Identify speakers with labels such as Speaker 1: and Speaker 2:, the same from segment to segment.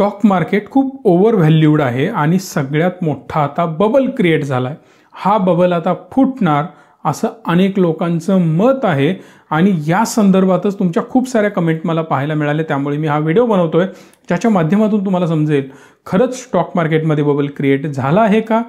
Speaker 1: stock market खूप overvalued आहे आणि सगळ्यात मोठा आता बबल क्रिएट झाला आहे हा बबल आता फुटणार असं अनेक लोकांचं मत आहे आणि या संदर्भातच तुमच्या खूप साऱ्या कमेंट मला पाहायला मिळाल्या त्यामुळे मी हा व्हिडिओ बनवतो आहे ज्याच्या माध्यमातून तुम्हाला समजेल खरंच स्टॉक मार्केटमध्ये बबल क्रिएट झाला आहे का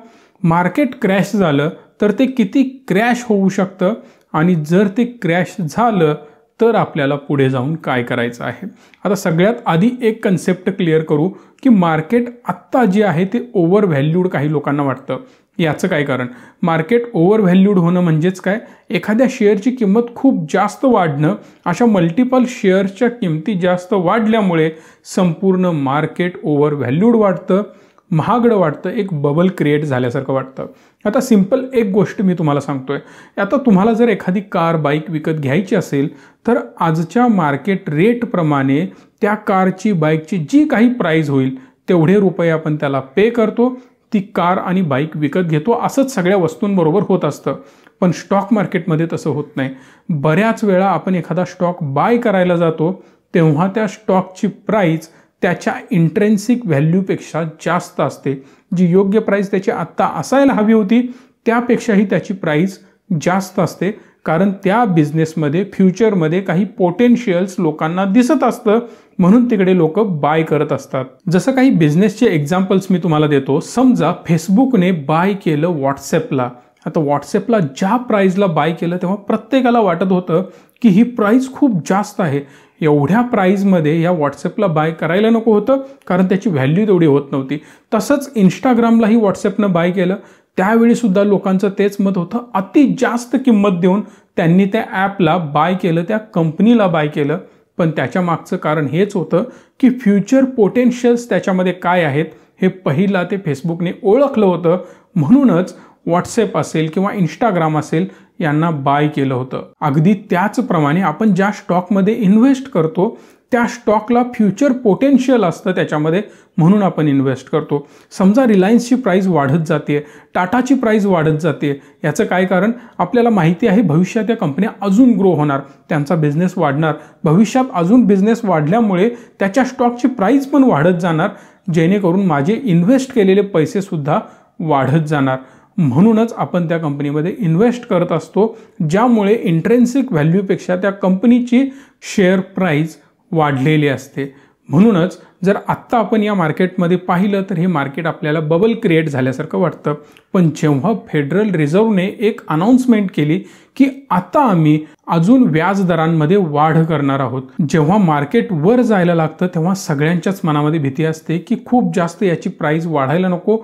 Speaker 1: मार्केट क्रॅश झालं तर ते किती क्रॅश होऊ शकतं आणि जर ते क्रॅश झालं तर आपल्याला पुढे जाऊन काय करायचं आहे आता सगळ्यात आधी एक कन्सेप्ट क्लिअर करू की मार्केट आत्ता जे आहे ते ओव्हर व्हॅल्यूड काही लोकांना वाटतं याचं काय कारण मार्केट ओव्हर व्हॅल्यूड होणं म्हणजेच काय एखाद्या शेअरची किंमत खूप जास्त वाढणं अशा मल्टिपल शेअर्सच्या किमती जास्त वाढल्यामुळे संपूर्ण मार्केट ओव्हर व्हॅल्यूड वाढतं महागडं वाटतं एक बबल क्रिएट झाल्यासारखं वाटतं आता सिम्पल एक गोष्ट मी तुम्हाला सांगतो आहे आता तुम्हाला जर एखादी कार बाईक विकत घ्यायची असेल तर आजच्या मार्केट रेटप्रमाणे त्या कारची बाईकची जी काही प्राईज होईल तेवढे रुपये आपण त्याला पे करतो ती कार आणि बाईक विकत घेतो असंच सगळ्या वस्तूंबरोबर होत असतं पण स्टॉक मार्केटमध्ये तसं होत नाही बऱ्याच वेळा आपण एखादा स्टॉक बाय करायला जातो तेव्हा त्या स्टॉकची प्राईज त्याच्या इंट्रेन्सिक व्हॅल्यूपेक्षा जास्त असते जी योग्य प्राईज त्याची आत्ता असायला हवी होती त्यापेक्षाही त्याची प्राईस जास्त असते कारण त्या बिझनेसमध्ये फ्युचरमध्ये काही पोटेन्शियल्स लोकांना दिसत असतं म्हणून तिकडे लोक बाय करत असतात जसं काही बिझनेसचे एक्झाम्पल्स मी तुम्हाला देतो समजा फेसबुकने बाय केलं व्हॉट्सॲपला आता व्हॉट्सॲपला ज्या प्राईजला बाय केलं तेव्हा प्रत्येकाला वाटत होतं की ही प्राईज खूप जास्त आहे एवढ्या प्राईजमध्ये या व्हॉट्सअपला बाय करायला नको होतं कारण त्याची व्हॅल्यू तेवढी होत नव्हती तसंच इन्स्टाग्रामलाही व्हॉट्सअपनं बाय केलं त्यावेळीसुद्धा लोकांचं तेच मत होतं अति जास्त किंमत देऊन त्यांनी त्या ॲपला बाय केलं त्या कंपनीला बाय केलं पण त्याच्या मागचं कारण हेच होतं की फ्युचर पोटेन्शियल्स त्याच्यामध्ये काय आहेत हे पहिला ते फेसबुकने ओळखलं होतं म्हणूनच व्हॉट्सअप असेल किंवा इन्स्टाग्राम असेल यांना बाय केलं होतं अगदी त्याचप्रमाणे आपण ज्या स्टॉकमध्ये इन्व्हेस्ट करतो त्या स्टॉकला फ्युचर पोटेन्शियल असतं त्याच्यामध्ये म्हणून आपण इन्व्हेस्ट करतो समजा रिलायन्सची प्राईज वाढत जाते टाटाची प्राईज वाढत जाते याचं काय कारण आपल्याला माहिती आहे भविष्यात या कंपन्या अजून ग्रो होणार त्यांचा बिझनेस वाढणार भविष्यात अजून बिझनेस वाढल्यामुळे त्याच्या स्टॉकची प्राईज पण वाढत जाणार जेणेकरून माझे इन्व्हेस्ट केलेले पैसेसुद्धा वाढत जाणार म्हणूनच आपण त्या कंपनीमध्ये इन्व्हेस्ट करत असतो ज्यामुळे इंट्रेन्सिक व्हॅल्यूपेक्षा त्या कंपनीची शेअर प्राईज वाढलेली असते म्हणूनच जर आत्ता आपण या मार्केटमध्ये पाहिलं तर हे मार्केट आपल्याला बबल क्रिएट झाल्यासारखं वाटतं पण जेव्हा फेडरल रिझर्वने एक अनाऊन्समेंट केली की आता आम्ही अजून व्याज दरांमध्ये वाढ करणार आहोत जेव्हा मार्केट वर जायला लागतं तेव्हा सगळ्यांच्याच मनामध्ये भीती असते की खूप जास्त याची प्राईज वाढायला नको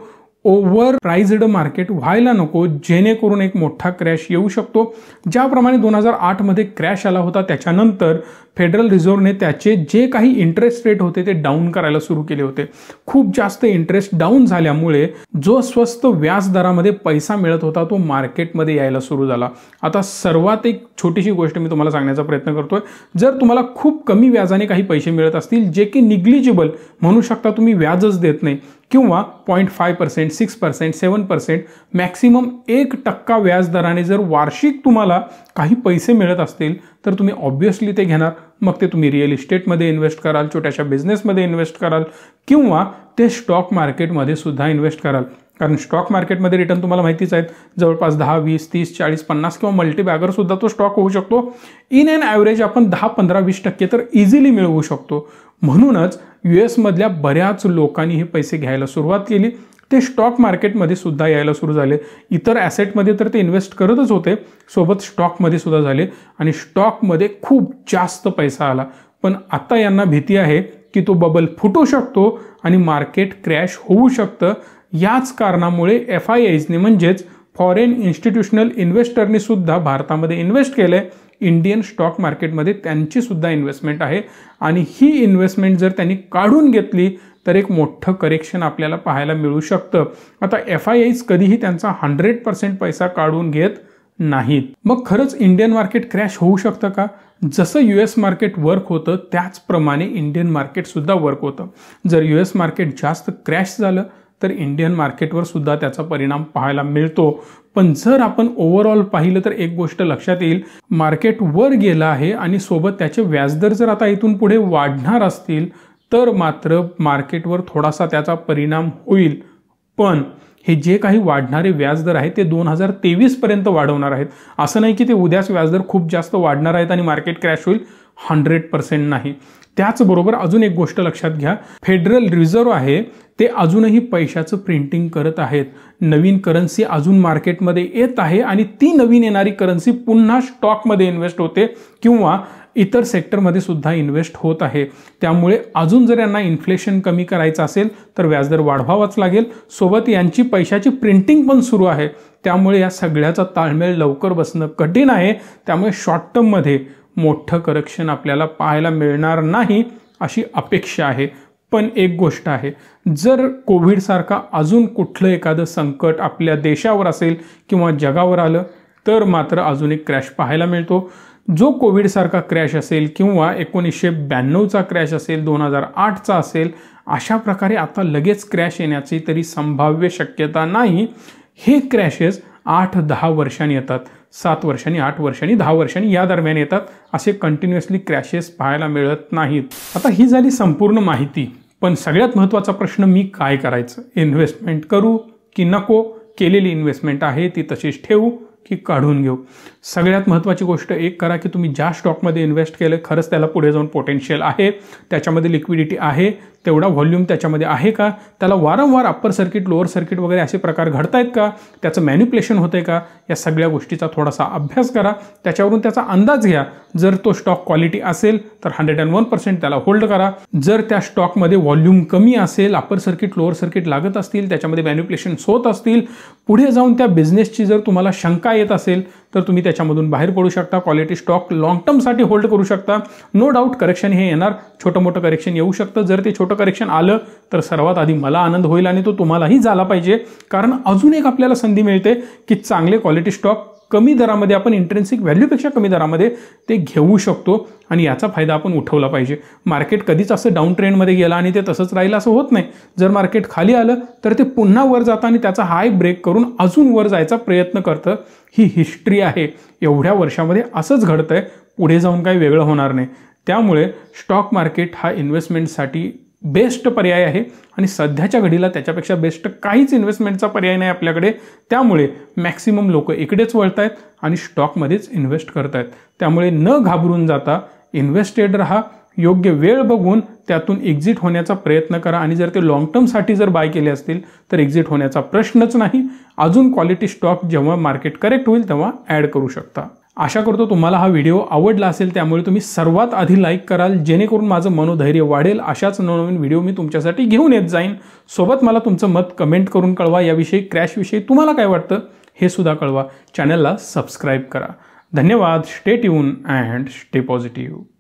Speaker 1: ओव्हर प्राइजड मार्केट व्हायला नको जेणेकरून एक मोठा क्रॅश येऊ शकतो ज्याप्रमाणे दोन हजार आठमध्ये क्रॅश आला होता त्याच्यानंतर फेडरल रिझर्व्हने त्याचे जे काही इंटरेस्ट रेट होते ते डाऊन करायला सुरू केले होते खूप जास्त इंटरेस्ट डाऊन झाल्यामुळे जो स्वस्त व्याज दरामध्ये पैसा मिळत होता तो मार्केटमध्ये यायला सुरू झाला आता सर्वात एक छोटीशी गोष्ट मी तुम्हाला सांगण्याचा प्रयत्न करतोय जर तुम्हाला खूप कमी व्याजाने काही पैसे मिळत असतील जे की निग्लिजिबल म्हणू शकता तुम्ही व्याजच देत नाही किंवा point five percent six percent seven percent maximum एक टक्का व्याजदराने जर वार्षिक तुम्हाला काही पैसे मिळत असतील तर तुम्ही ऑब्व्हियसली ते घेणार मग ते तुम्ही रिअल इस्टेटमध्ये इन्व्हेस्ट कराल छोट्याशा बिझनेसमध्ये इन्व्हेस्ट कराल किंवा ते स्टॉक मार्केटमध्ये सुद्धा इन्व्हेस्ट कराल कारण स्टॉक मार्केटमध्ये रिटर्न तुम्हाला माहितीच आहेत जवळपास दहा वीस तीस चाळीस पन्नास किंवा मल्टीबॅगरसुद्धा तो स्टॉक होऊ शकतो इन अँड ॲव्हरेज आपण दहा पंधरा वीस टक्के तर इझिली मिळवू शकतो म्हणूनच यू एसमधल्या बऱ्याच लोकांनी हे पैसे घ्यायला सुरुवात केली ते स्टॉक मार्केटमध्ये सुद्धा यायला सुरू झाले इतर ॲसेटमध्ये तर ते इन्व्हेस्ट करतच होते सोबत स्टॉकमध्ये सुद्धा झाले आणि स्टॉकमध्ये खूप जास्त पैसा आला पण आता यांना भीती आहे की तो बबल फुटू शकतो आणि मार्केट क्रॅश होऊ शकतं याच कारणामुळे एफ आय आयजने म्हणजेच फॉरेन इन्स्टिट्युशनल इन्व्हेस्टरनी सुद्धा भारतामध्ये इन्व्हेस्ट केलं इंडियन स्टॉक मार्केटमध्ये त्यांची सुद्धा इन्व्हेस्टमेंट आहे आणि ही इन्व्हेस्टमेंट जर त्यांनी काढून घेतली तर एक मोठं करेक्शन आपल्याला पाहायला मिळू शकतं आता एफ आय आयज कधीही त्यांचा हंड्रेड पर्सेंट पैसा काढून घेत नाहीत मग खरंच इंडियन मार्केट क्रॅश होऊ शकतं का जसं यू एस मार्केट वर्क होतं त्याचप्रमाणे इंडियन मार्केटसुद्धा वर्क होतं जर यू एस मार्केट जास्त क्रॅश झालं तर इंडियन मार्केटवर सुद्धा त्याचा परिणाम पाहायला मिळतो पण जर आपण ओव्हरऑल पाहिलं तर एक गोष्ट लक्षात येईल मार्केट वर गेलं आहे आणि सोबत त्याचे व्याजदर जर आता इथून पुढे वाढणार असतील तर मात्र मार्केटवर थोडासा त्याचा परिणाम होईल पण हे जे काही वाढणारे व्याजदर आहेत ते दोन हजार तेवीसपर्यंत वाढवणार आहेत असं नाही की ते उद्याच व्याजदर खूप जास्त वाढणार आहेत आणि मार्केट क्रॅश होईल हंड्रेड पर्सेंट नाही त्याचबरोबर अजून एक गोष्ट लक्षात घ्या फेडरल रिझर्व्ह आहे ते अजूनही पैशाचं प्रिंटिंग करत आहेत नवीन करन्सी अजून मार्केटमध्ये येत आहे आणि ती नवीन येणारी करन्सी पुन्हा स्टॉकमध्ये इन्व्हेस्ट होते किंवा इतर सेक्टरमध्ये सुद्धा इन्व्हेस्ट होत आहे त्यामुळे अजून जर यांना इन्फ्लेशन कमी करायचं असेल तर व्याजदर वाढवावाच लागेल सोबत यांची पैशाची प्रिंटिंग पण सुरू आहे त्यामुळे या सगळ्याचा ताळमेळ लवकर बसणं कठीण आहे त्यामुळे शॉर्ट टर्ममध्ये मोठं करेक्शन आपल्याला पाहायला मिळणार नाही अशी अपेक्षा आहे पण एक गोष्ट आहे जर कोविडसारखा अजून कुठलं एखादं संकट आपल्या देशावर असेल किंवा जगावर आलं तर मात्र अजून एक क्रॅश पाहायला मिळतो जो कोविडसारखा क्रॅश असेल किंवा एकोणीसशे ब्याण्णवचा क्रॅश असेल दोन हजार आठचा असेल अशा प्रकारे आता लगेच क्रॅश येण्याची तरी संभाव्य शक्यता नाही हे क्रॅशेस आठ दहा वर्षांनी येतात सात वर्षांनी आठ वर्षांनी दहा वर्षांनी या दरम्यान येतात असे कंटिन्युअसली क्रॅशेस पाहायला मिळत नाहीत आता ही झाली संपूर्ण माहिती पण सगळ्यात महत्त्वाचा प्रश्न मी काय करायचं इन्व्हेस्टमेंट करू की नको केलेली इन्व्हेस्टमेंट आहे ती तशीच ठेवू की काढून घेऊ सगळ्यात महत्त्वाची गोष्ट एक करा की तुम्ही ज्या स्टॉकमध्ये इन्व्हेस्ट केलं खरंच त्याला पुढे जाऊन पोटेन्शियल आहे त्याच्यामध्ये लिक्विडिटी आहे तेवढा व्हॉल्यूम त्याच्यामध्ये आहे का त्याला वारंवार अप्पर सर्किट लोअर सर्किट वगैरे असे प्रकार घडत आहेत का त्याचं मॅन्युप्लेशन होतं आहे का या सगळ्या गोष्टीचा थोडासा अभ्यास करा त्याच्यावरून त्याचा अंदाज घ्या जर तो स्टॉक क्वालिटी असेल तर हंड्रेड अँड वन पर्सेंट त्याला होल्ड करा जर त्या स्टॉकमध्ये व्हॉल्यूम कमी असेल अप्पर सर्किट लोअर सर्किट लागत असतील त्याच्यामध्ये मॅन्युप्लेशन्स होत असतील पुढे जाऊन त्या बिझनेसची जर तुम्हाला शंका येत असेल तर तुम्ही त्या त्याच्यामधून बाहेर पडू शकता क्वालिटी स्टॉक टर्म टर्मसाठी होल्ड करू शकता नो डाऊट करेक्शन हे येणार छोटं मोठं करेक्शन येऊ शकतं जर ते छोटं करेक्शन आलं तर सर्वात आधी मला आनंद होईल आणि तो तुम्हालाही झाला पाहिजे कारण अजून एक आपल्याला संधी मिळते की चांगले क्वालिटी स्टॉक कमी दरामध्ये आपण इंट्रेन्सिक व्हॅल्यूपेक्षा कमी दरामध्ये ते घेऊ शकतो आणि याचा फायदा आपण उठवला पाहिजे मार्केट कधीच असं डाऊन ट्रेंडमध्ये गेला आणि ते तसंच राहिलं असं होत नाही जर मार्केट खाली आलं तर ते पुन्हा वर जातं आणि त्याचा हाय ब्रेक करून अजून वर जायचा प्रयत्न करतं ही हिस्ट्री आहे एवढ्या वर्षामध्ये असंच घडतं आहे पुढे जाऊन काही वेगळं होणार नाही त्यामुळे स्टॉक मार्केट हा इन्व्हेस्टमेंटसाठी बेस्ट पर्याय आहे आणि सध्याच्या घडीला त्याच्यापेक्षा बेस्ट काहीच इन्व्हेस्टमेंटचा पर्याय नाही आपल्याकडे त्यामुळे मॅक्सिमम लोक इकडेच वळत आहेत आणि स्टॉकमध्येच इन्व्हेस्ट करत आहेत त्यामुळे न घाबरून जाता इन्व्हेस्टेड राहा योग्य वेळ बघून त्यातून एक्झिट होण्याचा प्रयत्न करा आणि जर ते लॉंग टर्मसाठी जर बाय केले असतील तर एक्झिट होण्याचा प्रश्नच नाही अजून क्वालिटी स्टॉक जेव्हा मार्केट करेक्ट होईल तेव्हा ॲड करू शकता आशा करतो तुम्हाला हा व्हिडिओ आवडला असेल त्यामुळे तुम्ही सर्वात आधी लाईक कराल जेणेकरून माझं मनोधैर्य वाढेल अशाच नवनवीन व्हिडिओ मी तुमच्यासाठी घेऊन येत जाईन सोबत मला तुमचं मत कमेंट करून कळवा याविषयी क्रॅशविषयी तुम्हाला काय वाटतं हे सुद्धा कळवा चॅनलला सबस्क्राईब करा धन्यवाद stay tune and stay positive